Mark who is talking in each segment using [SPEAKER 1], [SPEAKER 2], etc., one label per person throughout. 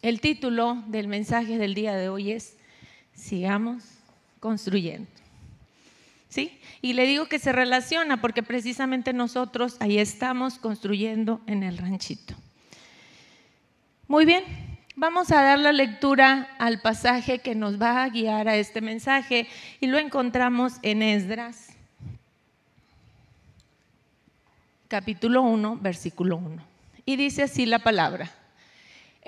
[SPEAKER 1] El título del mensaje del día de hoy es Sigamos construyendo. ¿Sí? Y le digo que se relaciona porque precisamente nosotros ahí estamos construyendo en el ranchito. Muy bien, vamos a dar la lectura al pasaje que nos va a guiar a este mensaje y lo encontramos en Esdras, capítulo 1, versículo 1. Y dice así la palabra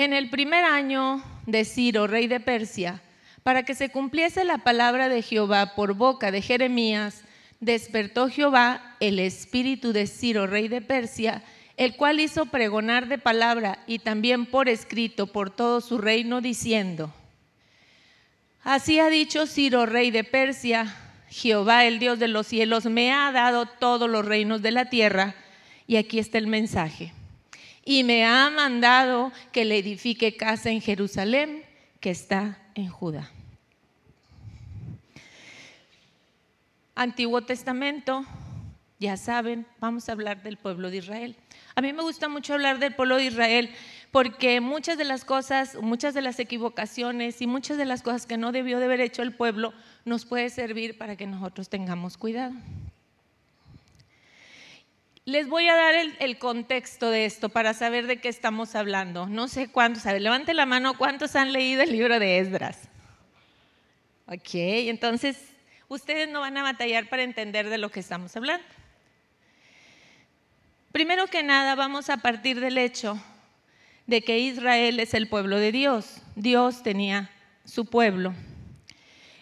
[SPEAKER 1] en el primer año de Ciro, rey de Persia, para que se cumpliese la palabra de Jehová por boca de Jeremías, despertó Jehová el espíritu de Ciro, rey de Persia, el cual hizo pregonar de palabra y también por escrito por todo su reino, diciendo, Así ha dicho Ciro, rey de Persia, Jehová, el Dios de los cielos, me ha dado todos los reinos de la tierra, y aquí está el mensaje y me ha mandado que le edifique casa en Jerusalén, que está en Judá. Antiguo Testamento, ya saben, vamos a hablar del pueblo de Israel. A mí me gusta mucho hablar del pueblo de Israel porque muchas de las cosas, muchas de las equivocaciones y muchas de las cosas que no debió de haber hecho el pueblo nos puede servir para que nosotros tengamos cuidado. Les voy a dar el, contexto de esto para saber de qué estamos hablando. No sé cuántos, a levante la mano cuántos han leído el libro de Esdras. Ok, entonces ustedes no van a batallar para entender de lo que estamos hablando. Primero que nada, vamos a partir del hecho de que Israel es el pueblo de Dios. Dios tenía su pueblo.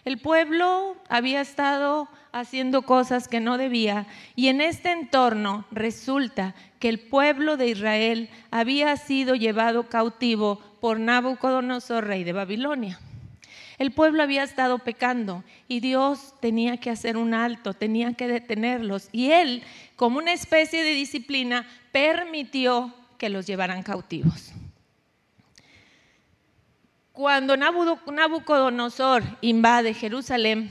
[SPEAKER 1] El pueblo había estado haciendo cosas que no debía y en este entorno resulta que el pueblo de Israel había sido llevado cautivo por Nabucodonosor, rey de Babilonia. El pueblo había estado pecando y Dios tenía que hacer un alto, tenía que detenerlos. Y Él, como una especie de disciplina, permitió que los llevaran cautivos cuando Nabucodonosor invade Jerusalén,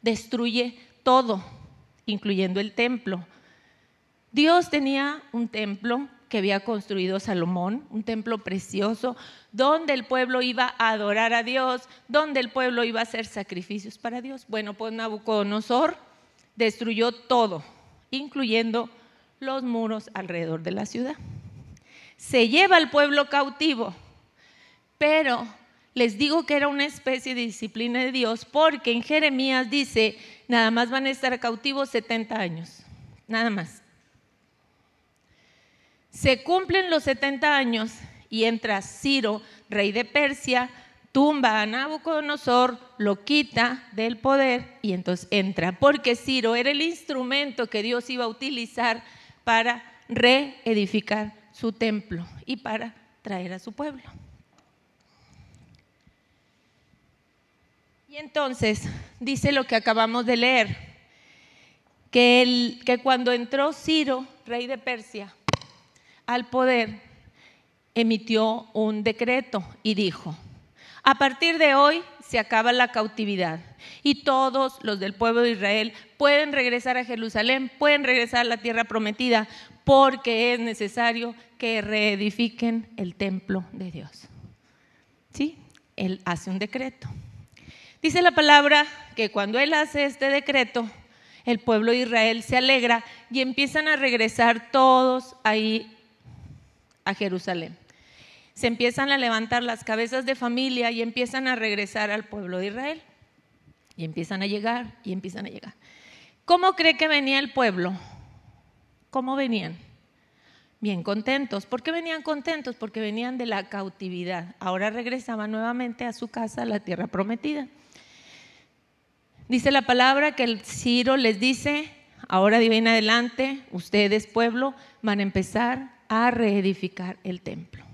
[SPEAKER 1] destruye todo, incluyendo el templo. Dios tenía un templo que había construido Salomón, un templo precioso, donde el pueblo iba a adorar a Dios, donde el pueblo iba a hacer sacrificios para Dios. Bueno, pues Nabucodonosor destruyó todo, incluyendo los muros alrededor de la ciudad. Se lleva al pueblo cautivo, pero les digo que era una especie de disciplina de Dios porque en Jeremías dice, nada más van a estar cautivos 70 años, nada más. Se cumplen los 70 años y entra Ciro, rey de Persia, tumba a Nabucodonosor, lo quita del poder y entonces entra, porque Ciro era el instrumento que Dios iba a utilizar para reedificar su templo y para traer a su pueblo. Y entonces dice lo que acabamos de leer, que, que cuando entró Ciro, rey de Persia, al poder, emitió un decreto y dijo, a partir de hoy se acaba la cautividad y todos los del pueblo de Israel pueden regresar a Jerusalén, pueden regresar a la tierra prometida, porque es necesario que reedifiquen el templo de Dios. ¿Sí? Él hace un decreto. Dice la palabra que cuando él hace este decreto, el pueblo de Israel se alegra y empiezan a regresar todos ahí a Jerusalén. Se empiezan a levantar las cabezas de familia y empiezan a regresar al pueblo de Israel. Y empiezan a llegar y empiezan a llegar. ¿Cómo cree que venía el pueblo? ¿Cómo venían? bien contentos. ¿Por qué venían contentos? Porque venían de la cautividad. Ahora regresaban nuevamente a su casa, a la tierra prometida. Dice la palabra que el Ciro les dice, ahora divina adelante, ustedes pueblo, van a empezar a reedificar el templo.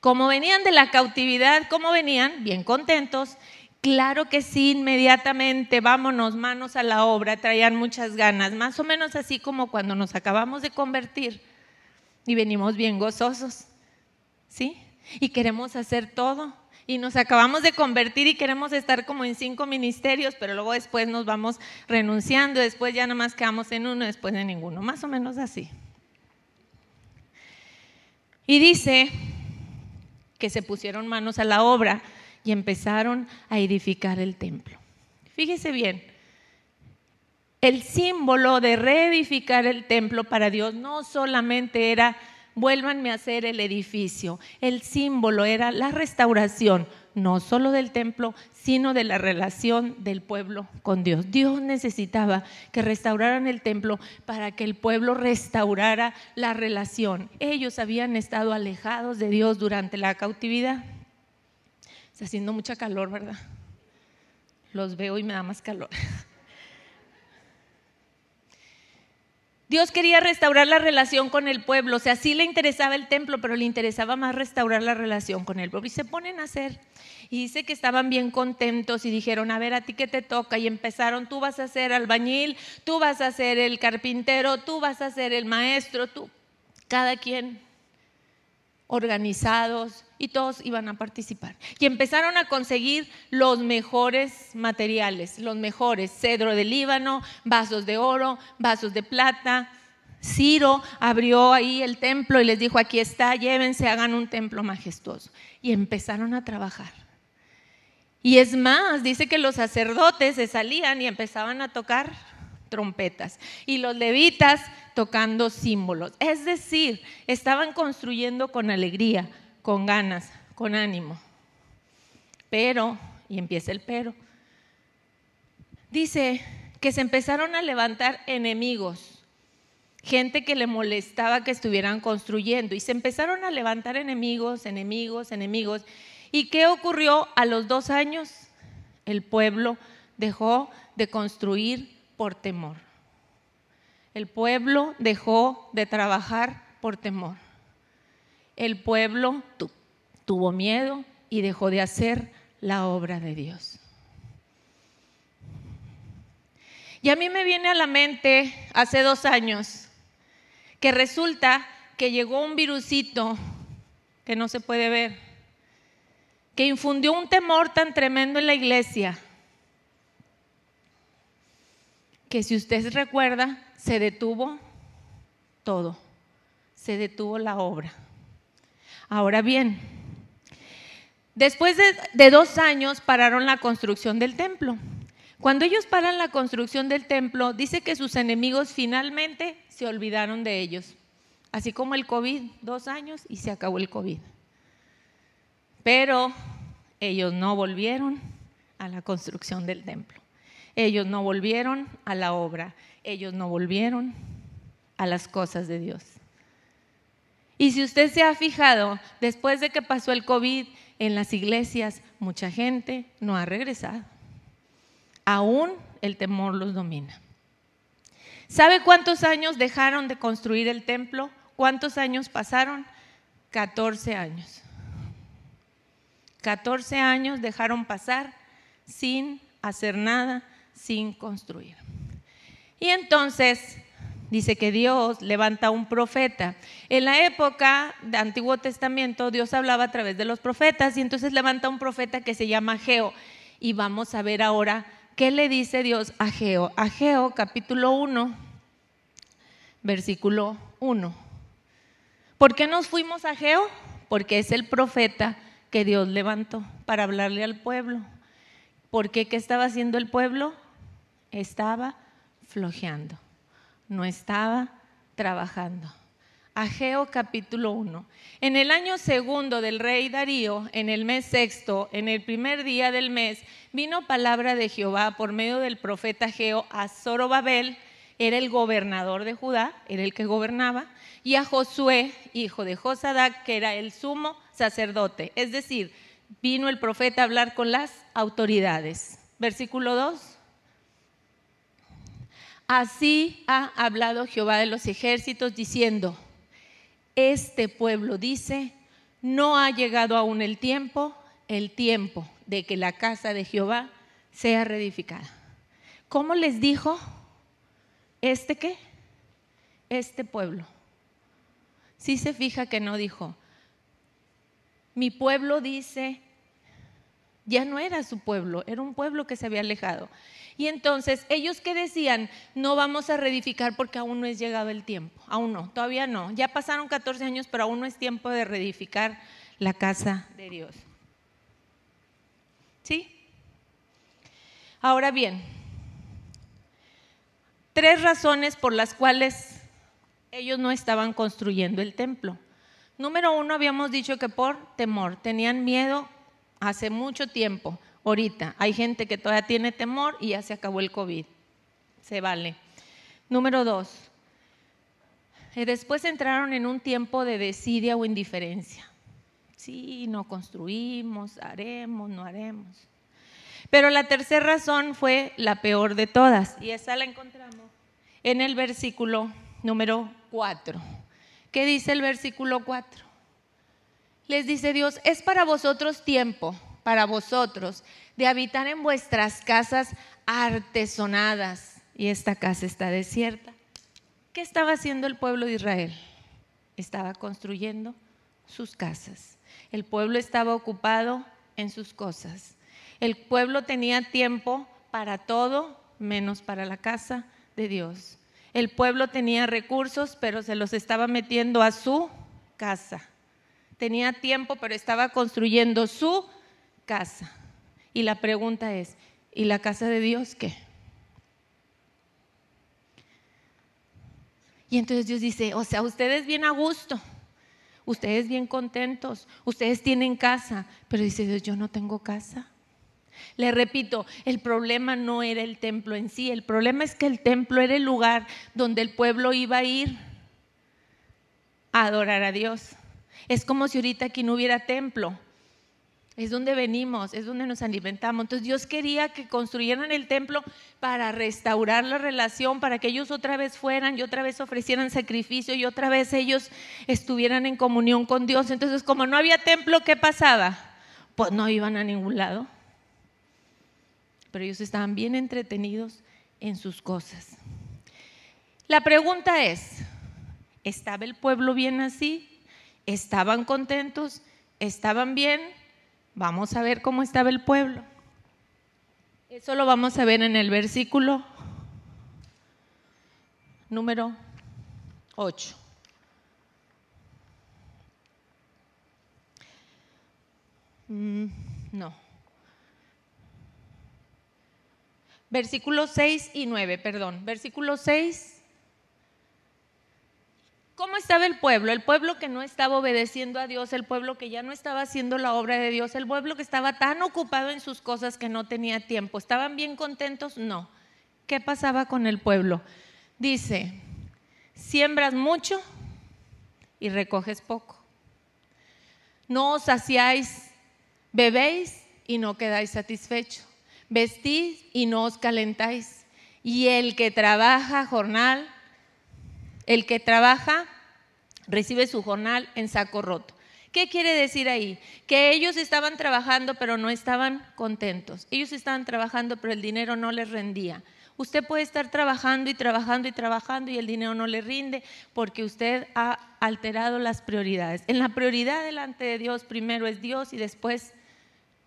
[SPEAKER 1] Como venían de la cautividad, como venían, bien contentos, Claro que sí, inmediatamente, vámonos, manos a la obra, traían muchas ganas, más o menos así como cuando nos acabamos de convertir y venimos bien gozosos, ¿sí? Y queremos hacer todo. Y nos acabamos de convertir y queremos estar como en cinco ministerios, pero luego después nos vamos renunciando, después ya nada más quedamos en uno, después en ninguno, más o menos así. Y dice que se pusieron manos a la obra y empezaron a edificar el templo. Fíjese bien, el símbolo de reedificar el templo para Dios no solamente era vuélvanme a hacer el edificio, el símbolo era la restauración, no solo del templo, sino de la relación del pueblo con Dios. Dios necesitaba que restauraran el templo para que el pueblo restaurara la relación. Ellos habían estado alejados de Dios durante la cautividad. Está haciendo mucha calor, ¿verdad? Los veo y me da más calor. Dios quería restaurar la relación con el pueblo, o sea, sí le interesaba el templo, pero le interesaba más restaurar la relación con el pueblo. Y se ponen a hacer. Y dice que estaban bien contentos y dijeron, a ver, a ti qué te toca. Y empezaron, tú vas a ser albañil, tú vas a ser el carpintero, tú vas a ser el maestro, tú, cada quien organizados y todos iban a participar. Y empezaron a conseguir los mejores materiales, los mejores, cedro de Líbano, vasos de oro, vasos de plata. Ciro abrió ahí el templo y les dijo, aquí está, llévense, hagan un templo majestuoso. Y empezaron a trabajar. Y es más, dice que los sacerdotes se salían y empezaban a tocar trompetas y los levitas tocando símbolos. Es decir, estaban construyendo con alegría, con ganas, con ánimo. Pero, y empieza el pero, dice que se empezaron a levantar enemigos gente que le molestaba que estuvieran construyendo. Y se empezaron a levantar enemigos, enemigos, enemigos. ¿Y qué ocurrió? A los dos años el pueblo dejó de construir por temor. El pueblo dejó de trabajar por temor. El pueblo tuvo miedo y dejó de hacer la obra de Dios. Y a mí me viene a la mente hace dos años que resulta que llegó un virusito que no se puede ver, que infundió un temor tan tremendo en la iglesia que si usted recuerda, se detuvo todo, se detuvo la obra. Ahora bien, después de, dos años pararon la construcción del templo. Cuando ellos paran la construcción del templo, dice que sus enemigos finalmente se olvidaron de ellos. Así como el COVID, dos años y se acabó el COVID. Pero ellos no volvieron a la construcción del templo. Ellos no volvieron a la obra, ellos no volvieron a las cosas de Dios. Y si usted se ha fijado, después de que pasó el COVID en las iglesias, mucha gente no ha regresado. Aún el temor los domina. ¿Sabe cuántos años dejaron de construir el templo? ¿Cuántos años pasaron? 14 años. 14 años dejaron pasar sin hacer nada sin construir. Y entonces dice que Dios levanta un profeta. En la época del Antiguo Testamento Dios hablaba a través de los profetas y entonces levanta un profeta que se llama Geo. Y vamos a ver ahora qué le dice Dios a Geo. A Geo capítulo 1, versículo 1. ¿Por qué nos fuimos a Geo? Porque es el profeta que Dios levantó para hablarle al pueblo. ¿Por qué? ¿Qué estaba haciendo el pueblo? estaba flojeando, no estaba trabajando. Ageo capítulo 1. En el año segundo del rey Darío, en el mes sexto, en el primer día del mes, vino palabra de Jehová por medio del profeta Ageo a Zorobabel, era el gobernador de Judá, era el que gobernaba, y a Josué, hijo de Josadac, que era el sumo sacerdote. Es decir, vino el profeta a hablar con las autoridades. Versículo 2. Así ha hablado Jehová de los ejércitos diciendo, este pueblo dice, no ha llegado aún el tiempo, el tiempo de que la casa de Jehová sea reedificada. ¿Cómo les dijo este qué? Este pueblo. Si se fija que no dijo, mi pueblo dice, ya no era su pueblo, era un pueblo que se había alejado. Y entonces ellos que decían, no vamos a reedificar porque aún no es llegado el tiempo, aún no, todavía no. Ya pasaron 14 años, pero aún no es tiempo de reedificar la casa de Dios. ¿Sí? Ahora bien, tres razones por las cuales ellos no estaban construyendo el templo. Número uno, habíamos dicho que por temor, tenían miedo hace mucho tiempo ahorita. Hay gente que todavía tiene temor y ya se acabó el COVID. Se vale. Número dos, eh, después entraron en un tiempo de desidia o indiferencia. Sí, no construimos, haremos, no haremos. Pero la tercera razón fue la peor de todas, y esa la encontramos en el versículo número cuatro ¿Qué dice el versículo cuatro Les dice Dios, es para vosotros tiempo para vosotros de habitar en vuestras casas artesonadas. Y esta casa está desierta. ¿Qué estaba haciendo el pueblo de Israel? Estaba construyendo sus casas. El pueblo estaba ocupado en sus cosas. El pueblo tenía tiempo para todo menos para la casa de Dios. El pueblo tenía recursos, pero se los estaba metiendo a su casa. Tenía tiempo, pero estaba construyendo su casa. Y la pregunta es, ¿y la casa de Dios qué? Y entonces Dios dice, o sea, ustedes bien a gusto, ustedes bien contentos, ustedes tienen casa, pero dice Dios, yo no tengo casa. Le repito, el problema no era el templo en sí, el problema es que el templo era el lugar donde el pueblo iba a ir a adorar a Dios. Es como si ahorita aquí no hubiera templo, es donde venimos, es donde nos alimentamos. Entonces Dios quería que construyeran el templo para restaurar la relación, para que ellos otra vez fueran y otra vez ofrecieran sacrificio y otra vez ellos estuvieran en comunión con Dios. Entonces como no había templo, ¿qué pasaba? Pues no iban a ningún lado. Pero ellos estaban bien entretenidos en sus cosas. La pregunta es, ¿estaba el pueblo bien así? ¿Estaban contentos? ¿Estaban bien? Vamos a ver cómo estaba el pueblo. Eso lo vamos a ver en el versículo número 8. Mm, no. Versículos 6 y 9, perdón. Versículo 6 ¿Cómo estaba el pueblo? El pueblo que no estaba obedeciendo a Dios, el pueblo que ya no estaba haciendo la obra de Dios, el pueblo que estaba tan ocupado en sus cosas que no tenía tiempo. ¿Estaban bien contentos? No. ¿Qué pasaba con el pueblo? Dice, siembras mucho y recoges poco. No os saciáis, bebéis y no quedáis satisfechos. Vestís y no os calentáis. Y el que trabaja jornal, el que trabaja recibe su jornal en saco roto. ¿Qué quiere decir ahí? Que ellos estaban trabajando pero no estaban contentos. Ellos estaban trabajando pero el dinero no les rendía. Usted puede estar trabajando y trabajando y trabajando y el dinero no le rinde porque usted ha alterado las prioridades. En la prioridad delante de Dios primero es Dios y después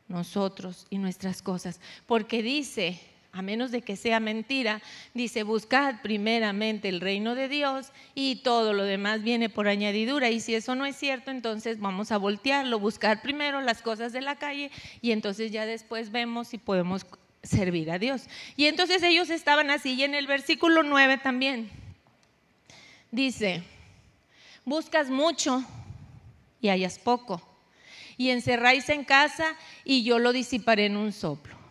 [SPEAKER 1] nosotros y nuestras cosas. Porque dice a menos de que sea mentira, dice, buscad primeramente el reino de Dios y todo lo demás viene por añadidura. Y si eso no es cierto, entonces vamos a voltearlo, buscar primero las cosas de la calle y entonces ya después vemos si podemos servir a Dios. Y entonces ellos estaban así. Y en el versículo 9 también dice, buscas mucho y hallas poco. Y encerráis en casa y yo lo disiparé en un soplo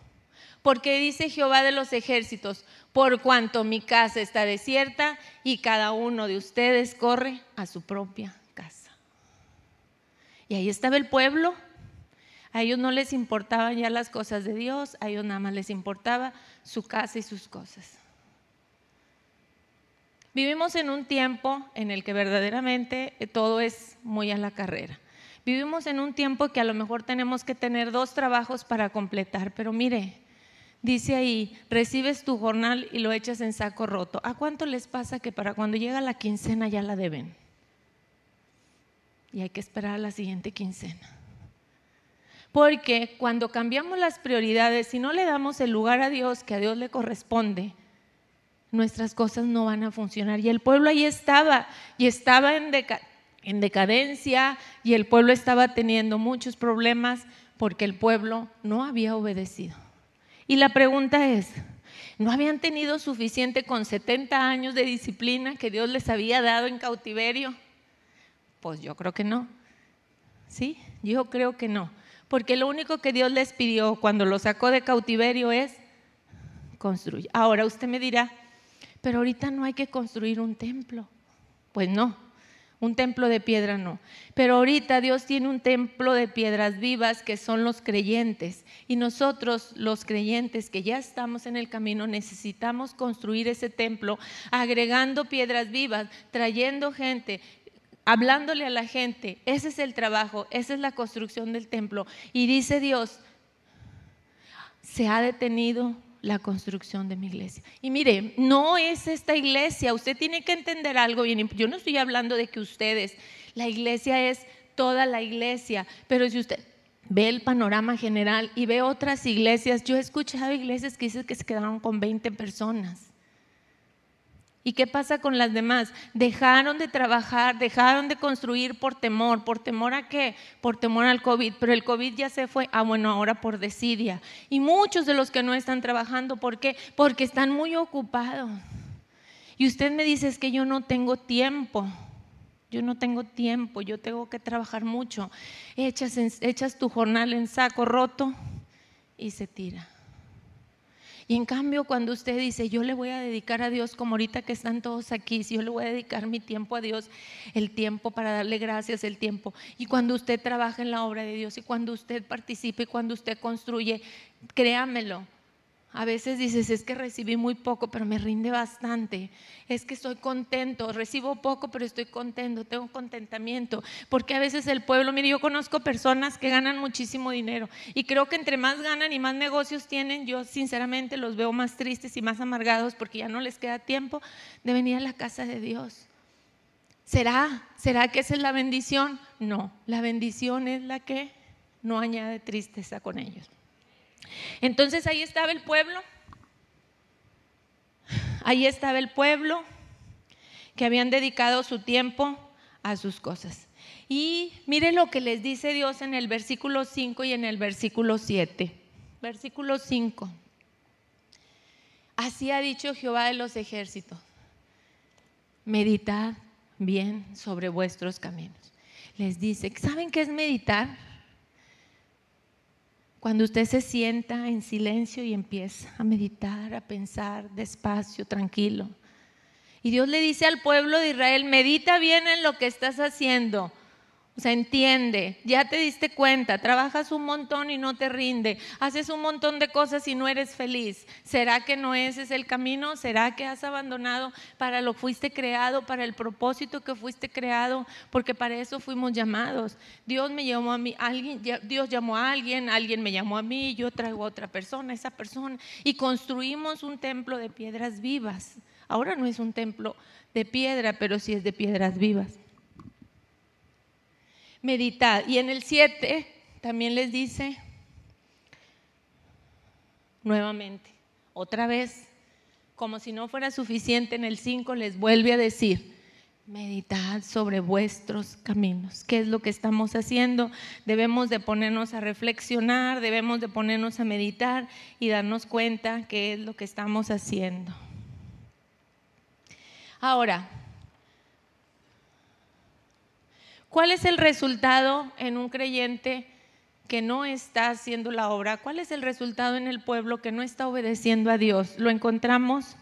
[SPEAKER 1] porque dice Jehová de los ejércitos, por cuanto mi casa está desierta y cada uno de ustedes corre a su propia casa. Y ahí estaba el pueblo. A ellos no les importaban ya las cosas de Dios, a ellos nada más les importaba su casa y sus cosas. Vivimos en un tiempo en el que verdaderamente todo es muy a la carrera. Vivimos en un tiempo que a lo mejor tenemos que tener dos trabajos para completar, pero mire, dice ahí, recibes tu jornal y lo echas en saco roto. ¿A cuánto les pasa que para cuando llega la quincena ya la deben? Y hay que esperar a la siguiente quincena. Porque cuando cambiamos las prioridades y no le damos el lugar a Dios que a Dios le corresponde, nuestras cosas no van a funcionar. Y el pueblo ahí estaba, y estaba en, en decadencia, y el pueblo estaba teniendo muchos problemas porque el pueblo no había obedecido. Y la pregunta es, ¿no habían tenido suficiente con 70 años de disciplina que Dios les había dado en cautiverio? Pues yo creo que no. ¿Sí? Yo creo que no. Porque lo único que Dios les pidió cuando lo sacó de cautiverio es construir. Ahora usted me dirá, pero ahorita no hay que construir un templo. Pues no, un templo de piedra no. Pero ahorita Dios tiene un templo de piedras vivas que son los creyentes. Y nosotros, los creyentes que ya estamos en el camino, necesitamos construir ese templo agregando piedras vivas, trayendo gente, hablándole a la gente. Ese es el trabajo, esa es la construcción del templo. Y dice Dios, se ha detenido la construcción de mi iglesia. Y mire, no es esta iglesia, usted tiene que entender algo, bien, yo no estoy hablando de que ustedes, la iglesia es toda la iglesia, pero si usted ve el panorama general y ve otras iglesias, yo he escuchado iglesias que dicen que se quedaron con 20 personas. ¿Y qué pasa con las demás? Dejaron de trabajar, dejaron de construir por temor. ¿Por temor a qué? Por temor al COVID. Pero el COVID ya se fue. Ah, bueno, ahora por desidia. Y muchos de los que no están trabajando, ¿por qué? Porque están muy ocupados. Y usted me dice, es que yo no tengo tiempo. Yo no tengo tiempo, yo tengo que trabajar mucho. Echas, echas tu jornal en saco roto y se tira. Y en cambio, cuando usted dice, yo le voy a dedicar a Dios, como ahorita que están todos aquí, si yo le voy a dedicar mi tiempo a Dios, el tiempo para darle gracias, el tiempo. Y cuando usted trabaja en la obra de Dios y cuando usted participe y cuando usted construye, créamelo, a veces dices, es que recibí muy poco, pero me rinde bastante. Es que estoy contento, recibo poco, pero estoy contento, tengo contentamiento. Porque a veces el pueblo, mire, yo conozco personas que ganan muchísimo dinero y creo que entre más ganan y más negocios tienen, yo sinceramente los veo más tristes y más amargados porque ya no les queda tiempo de venir a la casa de Dios. ¿Será? ¿Será que esa es la bendición? No, la bendición es la que no añade tristeza con ellos. Entonces ahí estaba el pueblo, ahí estaba el pueblo que habían dedicado su tiempo a sus cosas. Y miren lo que les dice Dios en el versículo 5 y en el versículo 7. Versículo 5. Así ha dicho Jehová de los ejércitos. Meditad bien sobre vuestros caminos. Les dice, ¿saben qué es meditar? Cuando usted se sienta en silencio y empieza a meditar, a pensar despacio, tranquilo. Y Dios le dice al pueblo de Israel, medita bien en lo que estás haciendo o sea, entiende, ya te diste cuenta, trabajas un montón y no te rinde, haces un montón de cosas y no eres feliz. ¿Será que no ese es el camino? ¿Será que has abandonado para lo fuiste creado, para el propósito que fuiste creado? Porque para eso fuimos llamados. Dios me llamó a mí, alguien, Dios llamó a alguien, alguien me llamó a mí, yo traigo a otra persona, esa persona, y construimos un templo de piedras vivas. Ahora no es un templo de piedra, pero sí es de piedras vivas meditad. Y en el 7 también les dice nuevamente, otra vez, como si no fuera suficiente, en el 5 les vuelve a decir, meditad sobre vuestros caminos. ¿Qué es lo que estamos haciendo? Debemos de ponernos a reflexionar, debemos de ponernos a meditar y darnos cuenta qué es lo que estamos haciendo. Ahora, ¿Cuál es el resultado en un creyente que no está haciendo la obra? ¿Cuál es el resultado en el pueblo que no está obedeciendo a Dios? Lo encontramos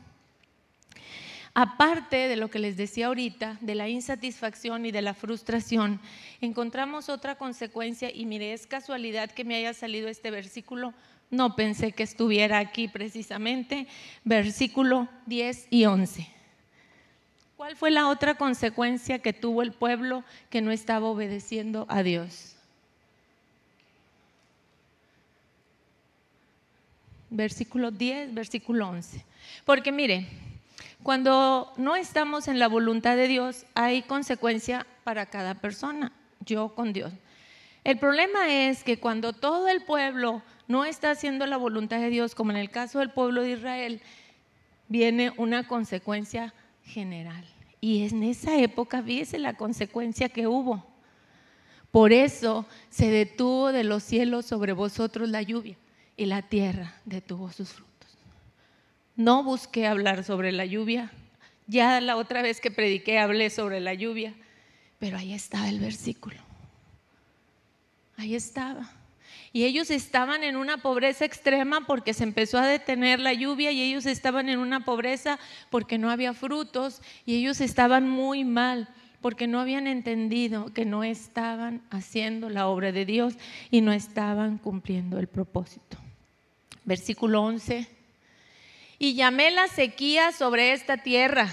[SPEAKER 1] aparte de lo que les decía ahorita, de la insatisfacción y de la frustración, encontramos otra consecuencia y mire, es casualidad que me haya salido este versículo, no pensé que estuviera aquí precisamente, versículo 10 y 11. ¿Cuál fue la otra consecuencia que tuvo el pueblo que no estaba obedeciendo a Dios? Versículo 10, versículo 11. Porque mire, cuando no estamos en la voluntad de Dios, hay consecuencia para cada persona, yo con Dios. El problema es que cuando todo el pueblo no está haciendo la voluntad de Dios, como en el caso del pueblo de Israel, viene una consecuencia general. Y en esa época viese la consecuencia que hubo. Por eso se detuvo de los cielos sobre vosotros la lluvia y la tierra detuvo sus frutos. No busqué hablar sobre la lluvia. Ya la otra vez que prediqué hablé sobre la lluvia, pero ahí estaba el versículo. Ahí estaba y ellos estaban en una pobreza extrema porque se empezó a detener la lluvia y ellos estaban en una pobreza porque no había frutos y ellos estaban muy mal porque no habían entendido que no estaban haciendo la obra de Dios y no estaban cumpliendo el propósito. Versículo 11. Y llamé la sequía sobre esta tierra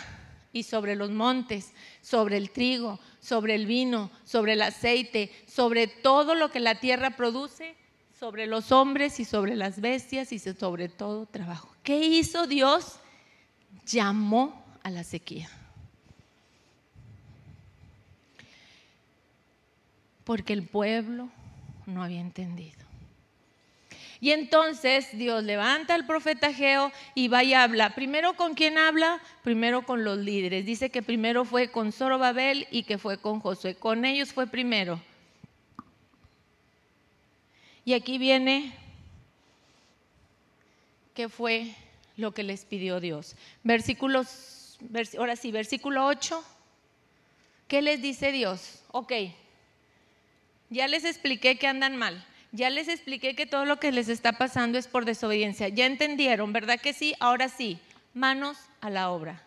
[SPEAKER 1] y sobre los montes, sobre el trigo, sobre el vino, sobre el aceite, sobre todo lo que la tierra produce sobre los hombres y sobre las bestias y sobre todo trabajo. ¿Qué hizo Dios? Llamó a la sequía. Porque el pueblo no había entendido. Y entonces Dios levanta al profeta Geo y va y habla. Primero con quién habla? Primero con los líderes. Dice que primero fue con Zorobabel y que fue con Josué. Con ellos fue primero. Y aquí viene qué fue lo que les pidió Dios. Versículos, ahora sí, versículo 8. ¿Qué les dice Dios? Ok, ya les expliqué que andan mal. Ya les expliqué que todo lo que les está pasando es por desobediencia. Ya entendieron, ¿verdad que sí? Ahora sí, manos a la obra.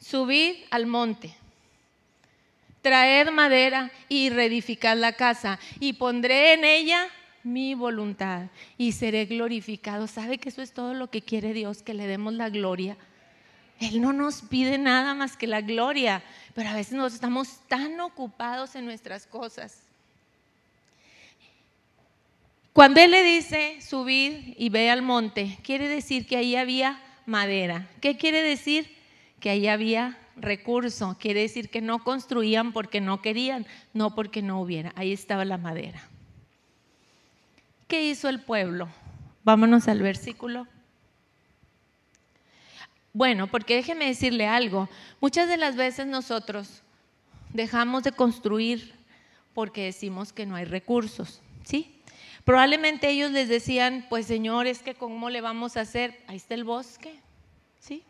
[SPEAKER 1] Subid al monte. Traed madera y reedificar la casa. Y pondré en ella mi voluntad y seré glorificado. ¿Sabe que eso es todo lo que quiere Dios, que le demos la gloria? Él no nos pide nada más que la gloria, pero a veces nos estamos tan ocupados en nuestras cosas. Cuando Él le dice subid y ve al monte, quiere decir que ahí había madera. ¿Qué quiere decir? Que ahí había recurso. Quiere decir que no construían porque no querían, no porque no hubiera. Ahí estaba la madera. ¿Qué hizo el pueblo? Vámonos al versículo. Bueno, porque déjeme decirle algo. Muchas de las veces nosotros dejamos de construir porque decimos que no hay recursos, ¿sí? Probablemente ellos les decían, pues Señor, es que cómo le vamos a hacer, ahí está el bosque, ¿sí?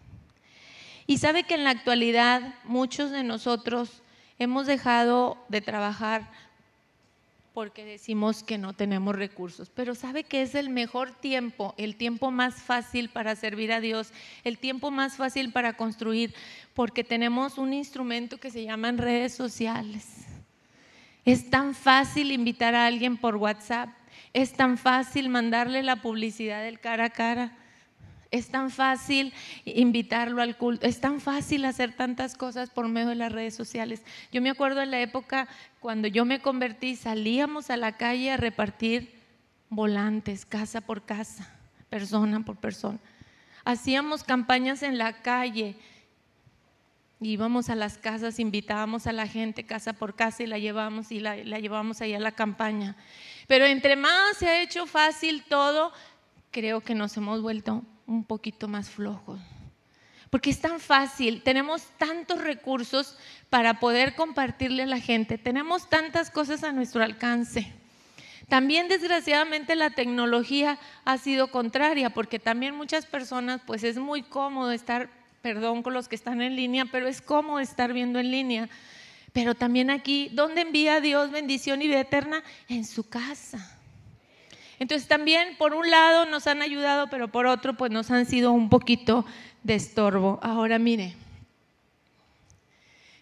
[SPEAKER 1] Y sabe que en la actualidad muchos de nosotros hemos dejado de trabajar porque decimos que no tenemos recursos. Pero sabe que es el mejor tiempo, el tiempo más fácil para servir a Dios, el tiempo más fácil para construir, porque tenemos un instrumento que se llama redes sociales. Es tan fácil invitar a alguien por WhatsApp, es tan fácil mandarle la publicidad del cara a cara, es tan fácil invitarlo al culto, es tan fácil hacer tantas cosas por medio de las redes sociales. Yo me acuerdo en la época cuando yo me convertí, salíamos a la calle a repartir volantes, casa por casa, persona por persona. Hacíamos campañas en la calle, íbamos a las casas, invitábamos a la gente casa por casa y la llevábamos y la, llevábamos a la campaña. Pero entre más se ha hecho fácil todo, creo que nos hemos vuelto un poquito más flojo, Porque es tan fácil, tenemos tantos recursos para poder compartirle a la gente, tenemos tantas cosas a nuestro alcance. También desgraciadamente la tecnología ha sido contraria, porque también muchas personas pues es muy cómodo estar, perdón con los que están en línea, pero es cómodo estar viendo en línea. Pero también aquí, ¿dónde envía Dios bendición y vida eterna? En su casa. Entonces también por un lado nos han ayudado, pero por otro pues nos han sido un poquito de estorbo. Ahora mire,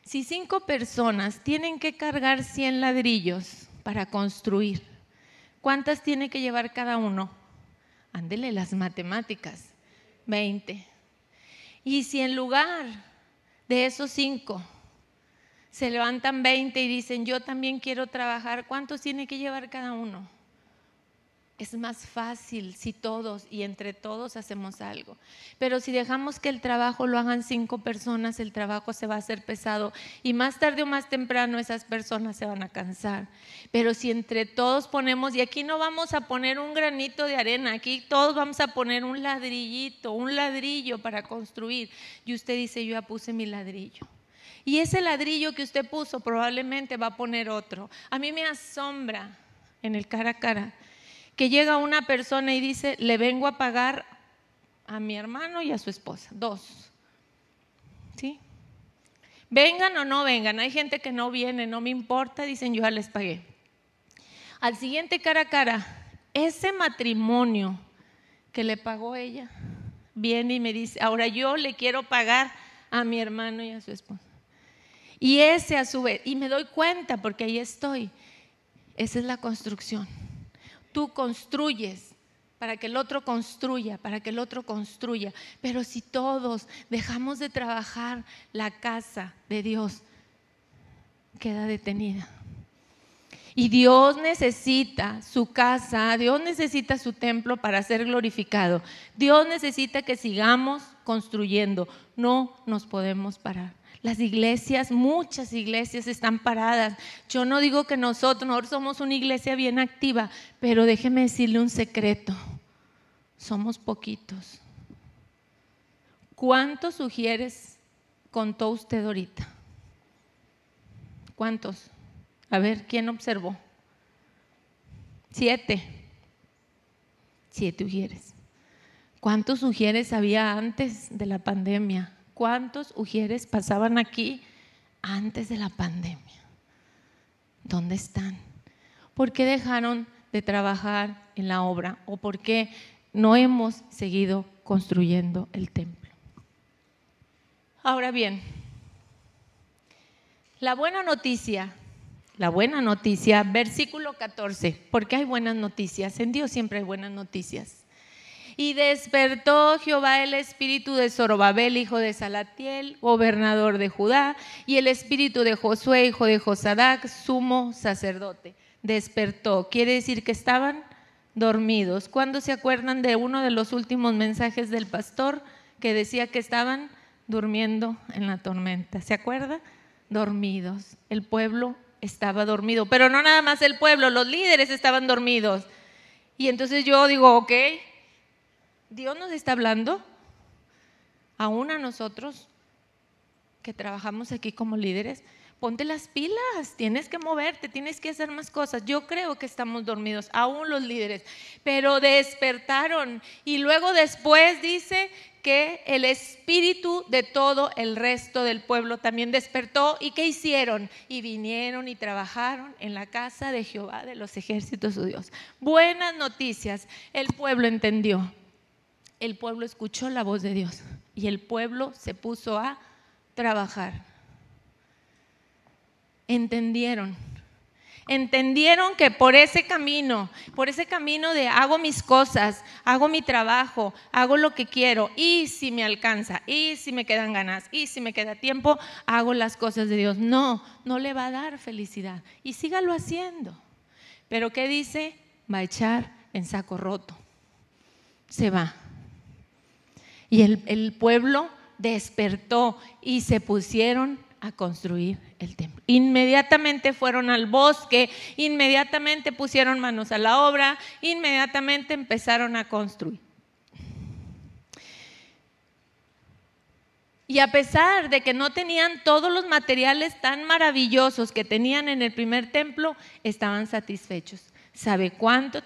[SPEAKER 1] si cinco personas tienen que cargar 100 ladrillos para construir, ¿cuántas tiene que llevar cada uno? Ándele las matemáticas, 20. Y si en lugar de esos cinco se levantan 20 y dicen, yo también quiero trabajar, ¿cuántos tiene que llevar cada uno? es más fácil si todos y entre todos hacemos algo. Pero si dejamos que el trabajo lo hagan cinco personas, el trabajo se va a hacer pesado y más tarde o más temprano esas personas se van a cansar. Pero si entre todos ponemos, y aquí no vamos a poner un granito de arena, aquí todos vamos a poner un ladrillito, un ladrillo para construir. Y usted dice, yo ya puse mi ladrillo. Y ese ladrillo que usted puso probablemente va a poner otro. A mí me asombra en el cara a cara que llega una persona y dice, le vengo a pagar a mi hermano y a su esposa. Dos. ¿Sí? Vengan o no vengan. Hay gente que no viene, no me importa, dicen, yo ya les pagué. Al siguiente cara a cara, ese matrimonio que le pagó ella, viene y me dice, ahora yo le quiero pagar a mi hermano y a su esposa. Y ese a su vez, y me doy cuenta porque ahí estoy, esa es la construcción tú construyes para que el otro construya, para que el otro construya. Pero si todos dejamos de trabajar, la casa de Dios queda detenida. Y Dios necesita su casa, Dios necesita su templo para ser glorificado. Dios necesita que sigamos construyendo. No nos podemos parar. Las iglesias, muchas iglesias están paradas. Yo no digo que nosotros, somos una iglesia bien activa, pero déjeme decirle un secreto. Somos poquitos. ¿Cuántos sugieres contó usted ahorita? ¿Cuántos? A ver, ¿quién observó? Siete. Siete sugieres. ¿Cuántos sugieres había antes de la pandemia? cuántos ujieres pasaban aquí antes de la pandemia. ¿Dónde están? ¿Por qué dejaron de trabajar en la obra o por qué no hemos seguido construyendo el templo? Ahora bien, la buena noticia, la buena noticia, versículo 14, porque hay buenas noticias, en Dios siempre hay buenas noticias. Y despertó Jehová el espíritu de Zorobabel, hijo de Salatiel, gobernador de Judá, y el espíritu de Josué, hijo de Josadac, sumo sacerdote. Despertó. Quiere decir que estaban dormidos. ¿Cuándo se acuerdan de uno de los últimos mensajes del pastor que decía que estaban durmiendo en la tormenta? ¿Se acuerda? Dormidos. El pueblo estaba dormido, pero no nada más el pueblo, los líderes estaban dormidos. Y entonces yo digo, ok, Dios nos está hablando, aún a nosotros que trabajamos aquí como líderes, ponte las pilas, tienes que moverte, tienes que hacer más cosas. Yo creo que estamos dormidos, aún los líderes, pero despertaron y luego después dice que el espíritu de todo el resto del pueblo también despertó y qué hicieron y vinieron y trabajaron en la casa de Jehová de los ejércitos de Dios. Buenas noticias, el pueblo entendió el pueblo escuchó la voz de Dios y el pueblo se puso a trabajar. Entendieron. Entendieron que por ese camino, por ese camino de hago mis cosas, hago mi trabajo, hago lo que quiero y si me alcanza, y si me quedan ganas, y si me queda tiempo, hago las cosas de Dios. No, no le va a dar felicidad. Y sígalo haciendo. Pero ¿qué dice? Va a echar en saco roto. Se va. Y el, pueblo despertó y se pusieron a construir el templo. Inmediatamente fueron al bosque, inmediatamente pusieron manos a la obra, inmediatamente empezaron a construir. Y a pesar de que no tenían todos los materiales tan maravillosos que tenían en el primer templo, estaban satisfechos. ¿Sabe cuánto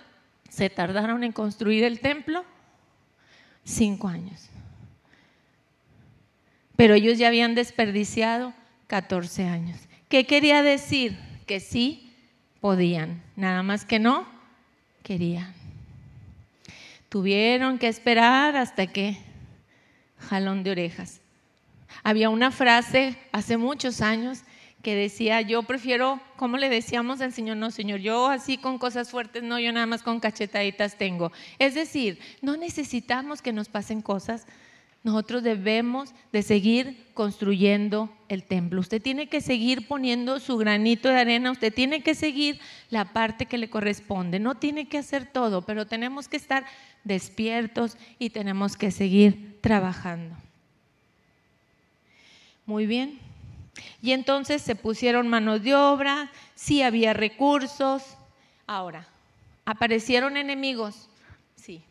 [SPEAKER 1] se tardaron en construir el templo? cinco años. Pero ellos ya habían desperdiciado 14 años. ¿Qué quería decir? Que sí podían, nada más que no querían. Tuvieron que esperar hasta que jalón de orejas. Había una frase hace muchos años que decía, yo prefiero, como le decíamos al Señor? No, Señor, yo así con cosas fuertes, no, yo nada más con cachetaditas tengo. Es decir, no necesitamos que nos pasen cosas. Nosotros debemos de seguir construyendo el templo. Usted tiene que seguir poniendo su granito de arena, usted tiene que seguir la parte que le corresponde. No tiene que hacer todo, pero tenemos que estar despiertos y tenemos que seguir trabajando. Muy bien. Y entonces se pusieron manos de obra, sí había recursos. Ahora, ¿aparecieron enemigos? Sí.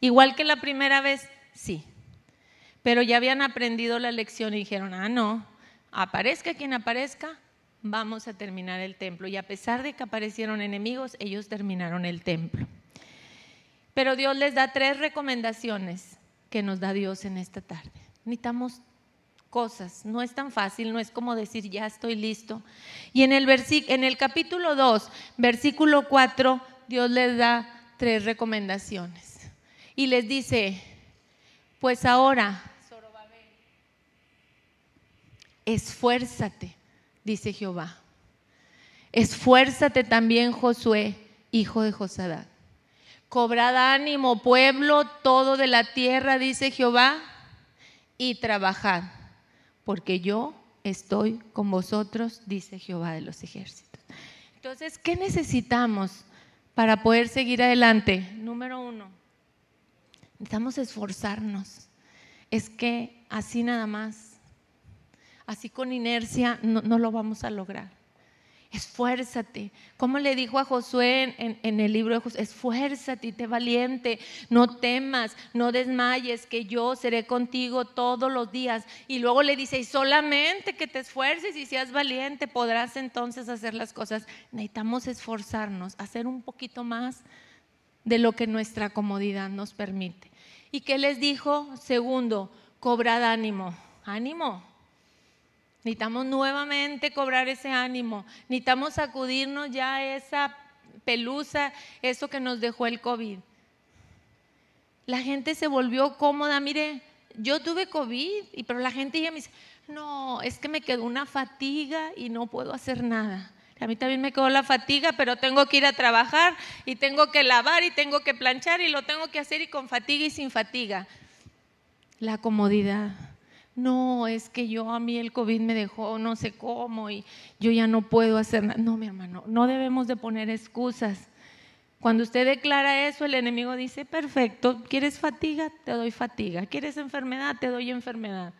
[SPEAKER 1] Igual que la primera vez, sí. Pero ya habían aprendido la lección y dijeron, ah, no, aparezca quien aparezca, vamos a terminar el templo. Y a pesar de que aparecieron enemigos, ellos terminaron el templo. Pero Dios les da tres recomendaciones que nos da Dios en esta tarde. Necesitamos cosas. No es tan fácil, no es como decir, ya estoy listo. Y en el, en el capítulo 2, versículo 4, Dios les da tres recomendaciones. Y les dice, pues ahora, esfuérzate, dice Jehová. Esfuérzate también, Josué, hijo de Josadad. Cobrad ánimo, pueblo, todo de la tierra, dice Jehová, y trabajad porque yo estoy con vosotros, dice Jehová de los ejércitos. Entonces, ¿qué necesitamos para poder seguir adelante? Número uno, necesitamos esforzarnos. Es que así nada más, así con inercia, no, no lo vamos a lograr esfuérzate. Como le dijo a Josué en, el libro de Josué, esfuérzate, y te valiente, no temas, no desmayes, que yo seré contigo todos los días. Y luego le dice, y solamente que te esfuerces y seas valiente, podrás entonces hacer las cosas. Necesitamos esforzarnos, hacer un poquito más de lo que nuestra comodidad nos permite. ¿Y qué les dijo? Segundo, cobrad ánimo. Ánimo, Necesitamos nuevamente cobrar ese ánimo, necesitamos sacudirnos ya esa pelusa, eso que nos dejó el COVID. La gente se volvió cómoda, mire, yo tuve COVID, pero la gente ya me dice, no, es que me quedó una fatiga y no puedo hacer nada. A mí también me quedó la fatiga, pero tengo que ir a trabajar y tengo que lavar y tengo que planchar y lo tengo que hacer y con fatiga y sin fatiga. La comodidad no, es que yo a mí el COVID me dejó no sé cómo y yo ya no puedo hacer nada. No, mi hermano, no debemos de poner excusas. Cuando usted declara eso, el enemigo dice, perfecto, ¿quieres fatiga? Te doy fatiga. ¿Quieres enfermedad? Te doy enfermedad.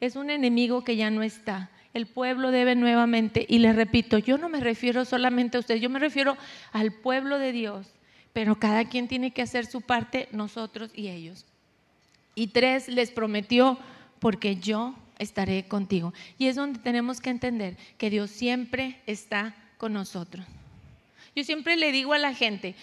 [SPEAKER 1] Es un enemigo que ya no está. El pueblo debe nuevamente, y le repito, yo no me refiero solamente a usted, yo me refiero al pueblo de Dios, pero cada quien tiene que hacer su parte, nosotros y ellos. Y tres, les prometió, porque yo estaré contigo. Y es donde tenemos que entender que Dios siempre está con nosotros. Yo siempre le digo a la gente,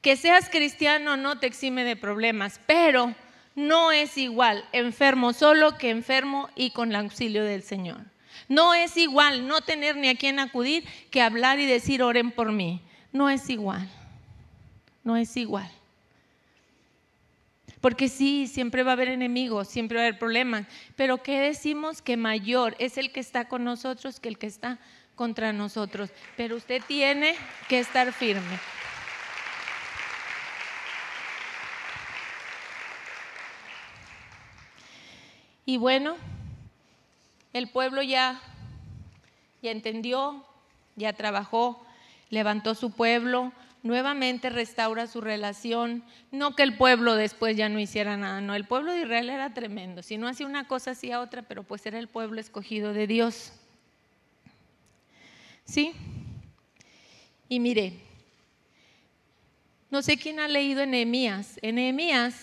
[SPEAKER 1] que seas cristiano no te exime de problemas, pero no es igual enfermo solo que enfermo y con el auxilio del Señor. No es igual no tener ni a quien acudir que hablar y decir oren por mí. No es igual. No es igual. Porque sí, siempre va a haber enemigos, siempre va a haber problemas, pero ¿qué decimos que mayor es el que está con nosotros que el que está contra nosotros? Pero usted tiene que estar firme. Y bueno, el pueblo ya, ya entendió, ya trabajó, levantó su pueblo, nuevamente restaura su relación. No que el pueblo después ya no hiciera nada, no, el pueblo de Israel era tremendo. Si no hacía una cosa, hacía otra, pero pues era el pueblo escogido de Dios. ¿Sí? Y mire, no sé quién ha leído en Nehemías. En Nehemías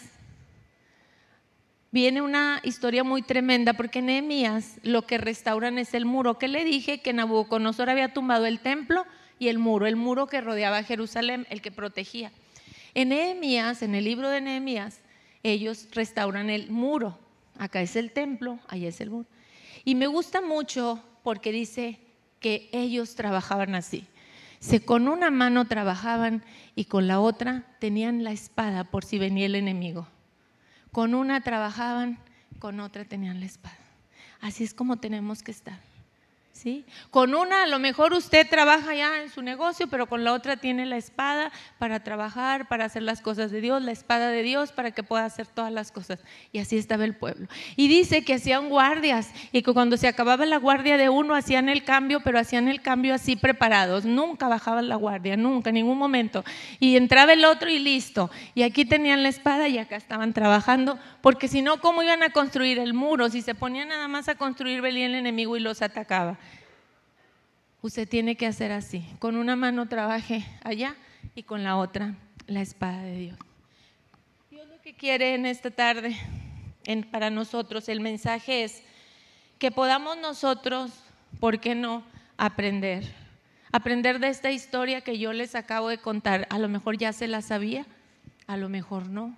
[SPEAKER 1] viene una historia muy tremenda porque en Nehemías lo que restauran es el muro. que le dije? Que Nabucodonosor había tumbado el templo y el muro, el muro que rodeaba Jerusalén, el que protegía. En Nehemías, en el libro de Nehemías, ellos restauran el muro. Acá es el templo, allá es el muro. Y me gusta mucho porque dice que ellos trabajaban así. Se con una mano trabajaban y con la otra tenían la espada por si venía el enemigo. Con una trabajaban, con otra tenían la espada. Así es como tenemos que estar. Con una a lo mejor usted trabaja ya en su negocio, pero con la otra tiene la espada para trabajar, para hacer las cosas de Dios, la espada de Dios para que pueda hacer todas las cosas. Y así estaba el pueblo. Y dice que hacían guardias y que cuando se acababa la guardia de uno hacían el cambio, pero hacían el cambio así preparados. Nunca bajaban la guardia, nunca, en ningún momento. Y entraba el otro y listo. Y aquí tenían la espada y acá estaban trabajando, porque si no, ¿cómo iban a construir el muro? Si se ponían nada más a construir, venía el enemigo y los atacaba usted tiene que hacer así. Con una mano trabaje allá y con la otra la espada de Dios. Dios lo que quiere en esta tarde para nosotros, el mensaje es que podamos nosotros, ¿por qué no?, aprender. Aprender de esta historia que yo les acabo de contar. A lo mejor ya se la sabía, a lo mejor no.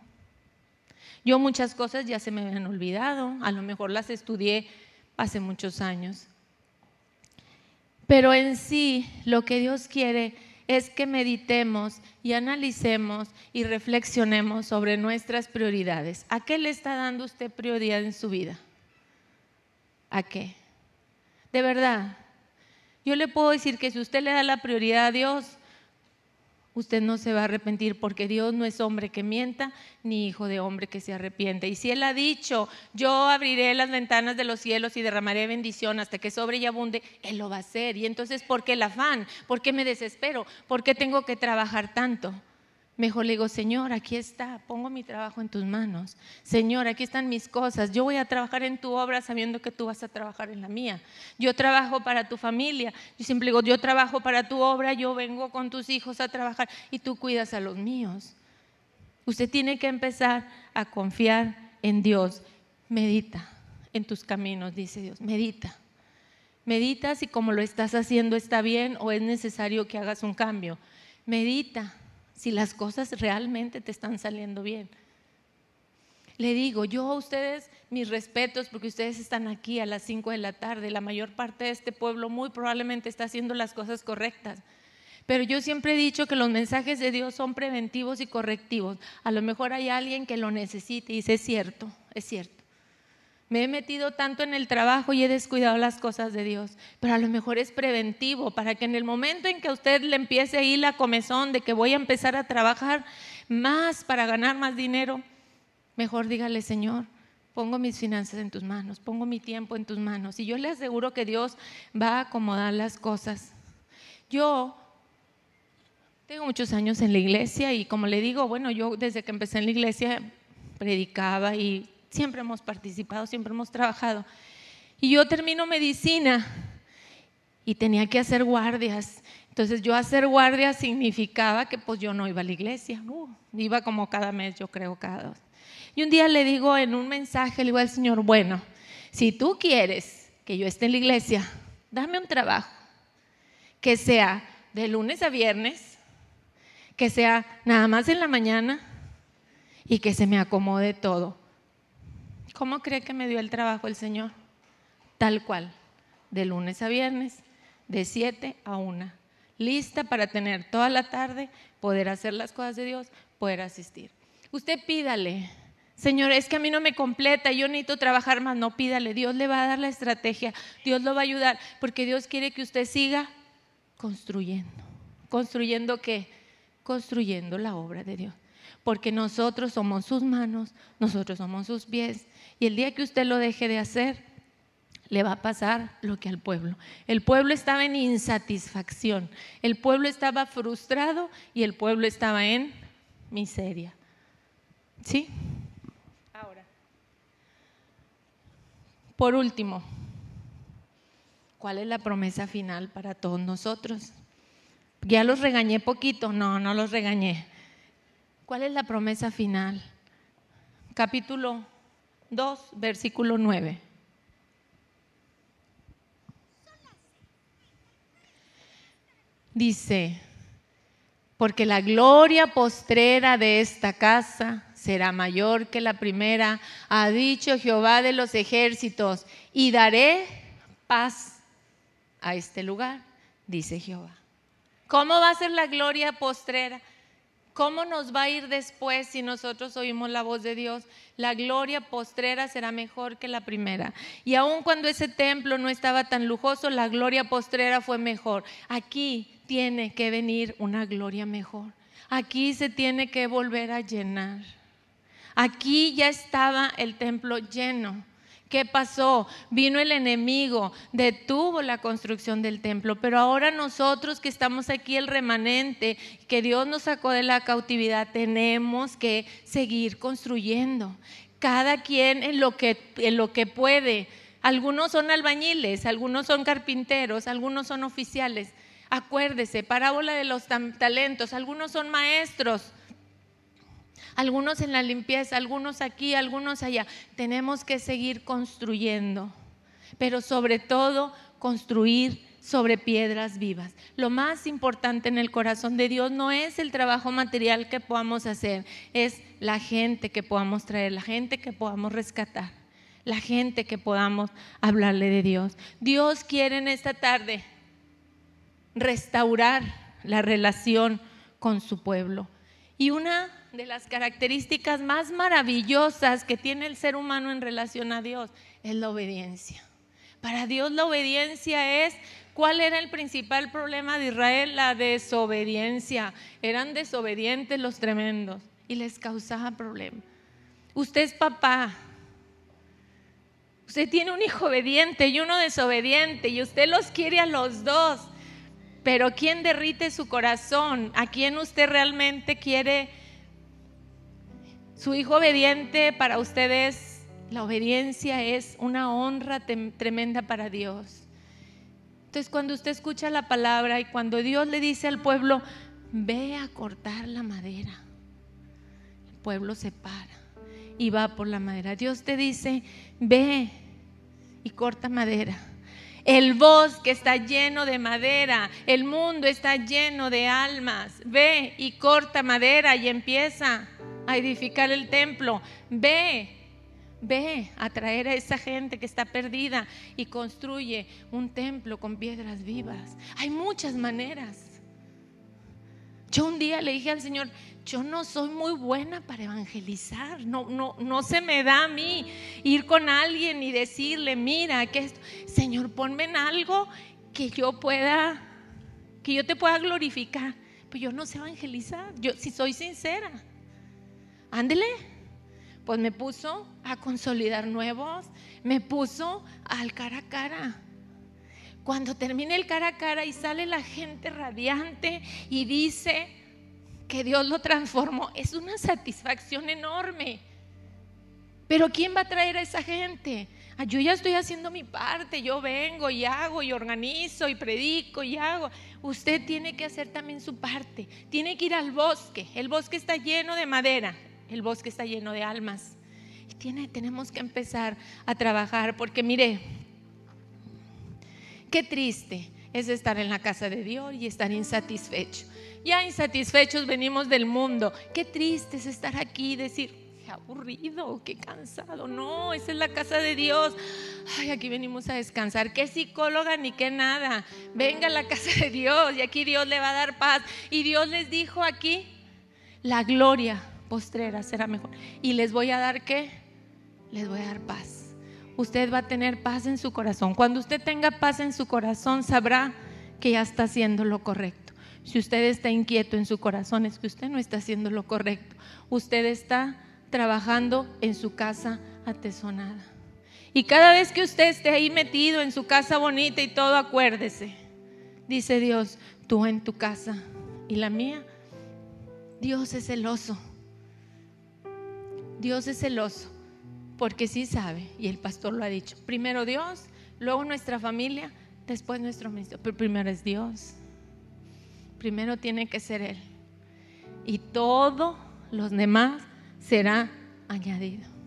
[SPEAKER 1] Yo muchas cosas ya se me han olvidado, a lo mejor las estudié hace muchos años. Pero en sí, lo que Dios quiere es que meditemos y analicemos y reflexionemos sobre nuestras prioridades. ¿A qué le está dando usted prioridad en su vida? ¿A qué? De verdad, yo le puedo decir que si usted le da la prioridad a Dios, usted no se va a arrepentir porque Dios no es hombre que mienta ni hijo de hombre que se arrepiente. Y si Él ha dicho, yo abriré las ventanas de los cielos y derramaré bendición hasta que sobre y abunde, Él lo va a hacer. Y entonces, ¿por qué el afán? ¿Por qué me desespero? ¿Por qué tengo que trabajar tanto? Mejor le digo, Señor, aquí está, pongo mi trabajo en tus manos. Señor, aquí están mis cosas. Yo voy a trabajar en tu obra sabiendo que tú vas a trabajar en la mía. Yo trabajo para tu familia. Yo siempre digo, yo trabajo para tu obra, yo vengo con tus hijos a trabajar y tú cuidas a los míos. Usted tiene que empezar a confiar en Dios. Medita en tus caminos, dice Dios. Medita. Medita si como lo estás haciendo está bien o es necesario que hagas un cambio. Medita si las cosas realmente te están saliendo bien. Le digo, yo a ustedes mis respetos porque ustedes están aquí a las 5 de la tarde, la mayor parte de este pueblo muy probablemente está haciendo las cosas correctas. Pero yo siempre he dicho que los mensajes de Dios son preventivos y correctivos. A lo mejor hay alguien que lo necesite y dice, es cierto, es cierto. Me he metido tanto en el trabajo y he descuidado las cosas de Dios, pero a lo mejor es preventivo para que en el momento en que a usted le empiece ahí la comezón de que voy a empezar a trabajar más para ganar más dinero, mejor dígale, Señor, pongo mis finanzas en tus manos, pongo mi tiempo en tus manos. Y yo le aseguro que Dios va a acomodar las cosas. Yo tengo muchos años en la iglesia y como le digo, bueno, yo desde que empecé en la iglesia predicaba y siempre hemos participado, siempre hemos trabajado. Y yo termino medicina y tenía que hacer guardias. Entonces yo hacer guardias significaba que pues yo no iba a la iglesia, uh, iba como cada mes, yo creo cada dos. Y un día le digo en un mensaje, le digo al Señor, bueno, si tú quieres que yo esté en la iglesia, dame un trabajo que sea de lunes a viernes, que sea nada más en la mañana y que se me acomode todo. ¿Cómo cree que me dio el trabajo el Señor? Tal cual, de lunes a viernes, de 7 a una. Lista para tener toda la tarde, poder hacer las cosas de Dios, poder asistir. Usted pídale, Señor, es que a mí no me completa, yo necesito trabajar más. No pídale, Dios le va a dar la estrategia, Dios lo va a ayudar, porque Dios quiere que usted siga construyendo. ¿Construyendo qué? Construyendo la obra de Dios. Porque nosotros somos sus manos, nosotros somos sus pies, y el día que usted lo deje de hacer, le va a pasar lo que al pueblo. El pueblo estaba en insatisfacción, el pueblo estaba frustrado y el pueblo estaba en miseria. ¿Sí? Ahora. Por último, ¿cuál es la promesa final para todos nosotros? Ya los regañé poquito, no, no los regañé. ¿Cuál es la promesa final? Capítulo 2, versículo 9. Dice, porque la gloria postrera de esta casa será mayor que la primera, ha dicho Jehová de los ejércitos, y daré paz a este lugar, dice Jehová. ¿Cómo va a ser la gloria postrera? ¿Cómo nos va a ir después si nosotros oímos la voz de Dios? La gloria postrera será mejor que la primera. Y aun cuando ese templo no estaba tan lujoso, la gloria postrera fue mejor. Aquí tiene que venir una gloria mejor. Aquí se tiene que volver a llenar. Aquí ya estaba el templo lleno. ¿Qué pasó? Vino el enemigo, detuvo la construcción del templo, pero ahora nosotros que estamos aquí, el remanente, que Dios nos sacó de la cautividad, tenemos que seguir construyendo, cada quien en lo que, en lo que puede. Algunos son albañiles, algunos son carpinteros, algunos son oficiales. Acuérdese, parábola de los talentos, algunos son maestros, algunos en la limpieza, algunos aquí, algunos allá. Tenemos que seguir construyendo, pero sobre todo construir sobre piedras vivas. Lo más importante en el corazón de Dios no es el trabajo material que podamos hacer, es la gente que podamos traer, la gente que podamos rescatar, la gente que podamos hablarle de Dios. Dios quiere en esta tarde restaurar la relación con su pueblo. Y una de las características más maravillosas que tiene el ser humano en relación a Dios es la obediencia. Para Dios la obediencia es, ¿cuál era el principal problema de Israel? La desobediencia. Eran desobedientes los tremendos y les causaba problema. Usted es papá, usted tiene un hijo obediente y uno desobediente y usted los quiere a los dos pero ¿quién derrite su corazón? ¿A quién usted realmente quiere? Su hijo obediente para ustedes, la obediencia es una honra tremenda para Dios. Entonces cuando usted escucha la palabra y cuando Dios le dice al pueblo, ve a cortar la madera, el pueblo se para y va por la madera. Dios te dice, ve y corta madera. El bosque está lleno de madera, el mundo está lleno de almas. Ve y corta madera y empieza a edificar el templo. Ve, ve a traer a esa gente que está perdida y construye un templo con piedras vivas. Hay muchas maneras. Yo un día le dije al Señor, yo no soy muy buena para evangelizar, no, no, no se me da a mí ir con alguien y decirle, mira, que esto, Señor, ponme en algo que yo pueda, que yo te pueda glorificar. Pues yo no sé evangelizar, yo si soy sincera, ándele. Pues me puso a consolidar nuevos, me puso al cara a cara cuando termine el cara a cara y sale la gente radiante y dice, que Dios lo transformó, es una satisfacción enorme. Pero ¿quién va a traer a esa gente? Ah, yo ya estoy haciendo mi parte, yo vengo y hago y organizo y predico y hago. Usted tiene que hacer también su parte, tiene que ir al bosque. El bosque está lleno de madera, el bosque está lleno de almas. Y tiene, tenemos que empezar a trabajar porque mire, qué triste es estar en la casa de Dios y estar insatisfecho. Ya insatisfechos venimos del mundo. Qué triste es estar aquí y decir, qué aburrido, qué cansado. No, esa es la casa de Dios. Ay, aquí venimos a descansar. Qué psicóloga ni qué nada. Venga a la casa de Dios y aquí Dios le va a dar paz. Y Dios les dijo aquí, la gloria postrera será mejor. Y les voy a dar qué? Les voy a dar paz usted va a tener paz en su corazón. Cuando usted tenga paz en su corazón, sabrá que ya está haciendo lo correcto. Si usted está inquieto en su corazón, es que usted no está haciendo lo correcto. Usted está trabajando en su casa atesonada. Y cada vez que usted esté ahí metido en su casa bonita y todo, acuérdese. Dice Dios, tú en tu casa y la mía. Dios es celoso. Dios es celoso porque sí sabe, y el pastor lo ha dicho, primero Dios, luego nuestra familia, después nuestro ministro. pero primero es Dios primero tiene que ser Él. Y todos los demás será añadido.